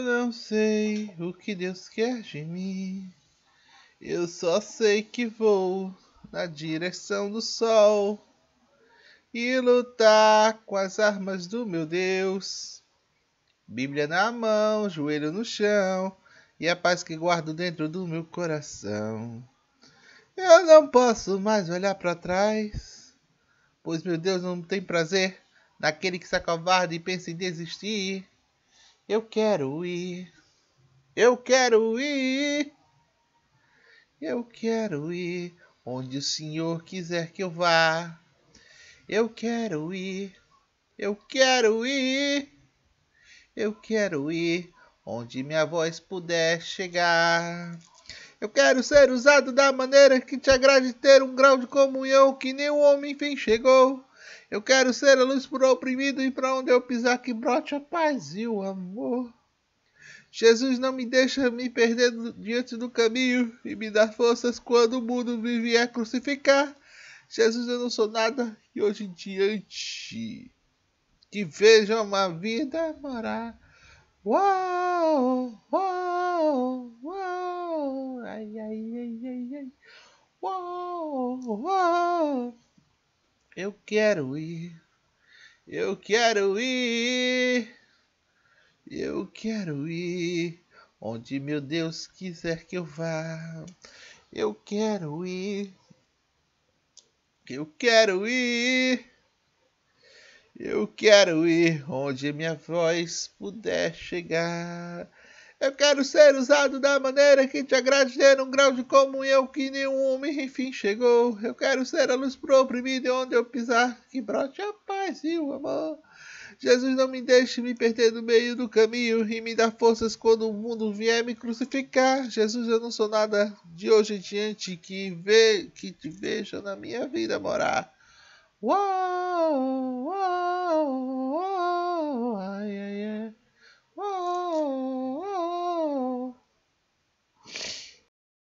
Eu não sei o que Deus quer de mim. Eu só sei que vou na direção do sol e lutar com as armas do meu Deus. Bíblia na mão, joelho no chão e a paz que guardo dentro do meu coração. Eu não posso mais olhar para trás, pois meu Deus não tem prazer naquele que se acovarda e pensa em desistir. Eu quero ir. Eu quero ir. Eu quero ir onde o Senhor quiser que eu vá. Eu quero ir. Eu quero ir. Eu quero ir onde minha voz puder chegar. Eu quero ser usado da maneira que te agrade ter um grau de comunhão que nenhum homem fim chegou. Eu quero ser a luz para o oprimido e para onde eu pisar que brote a paz e o amor. Jesus não me deixa me perder diante do caminho e me dá forças quando o mundo me vier crucificar. Jesus, eu não sou nada e hoje em diante que vejam uma vida morar. Uau, uau, uau, ai, ai, ai, ai, ai, uau, uau. Eu quero ir. Eu quero ir. Eu quero ir onde meu Deus quiser que eu vá. Eu quero ir. Eu quero ir. Eu quero ir onde minha voz puder chegar. Eu quero ser usado da maneira que te agrade, ter um grau de comunhão que nenhum homem enfim chegou. Eu quero ser a luz pro oprimido onde eu pisar, que brote a paz e o amor. Jesus, não me deixe me perder no meio do caminho e me dá forças quando o mundo vier me crucificar. Jesus, eu não sou nada de hoje em diante que, ve que te veja na minha vida morar. Uau!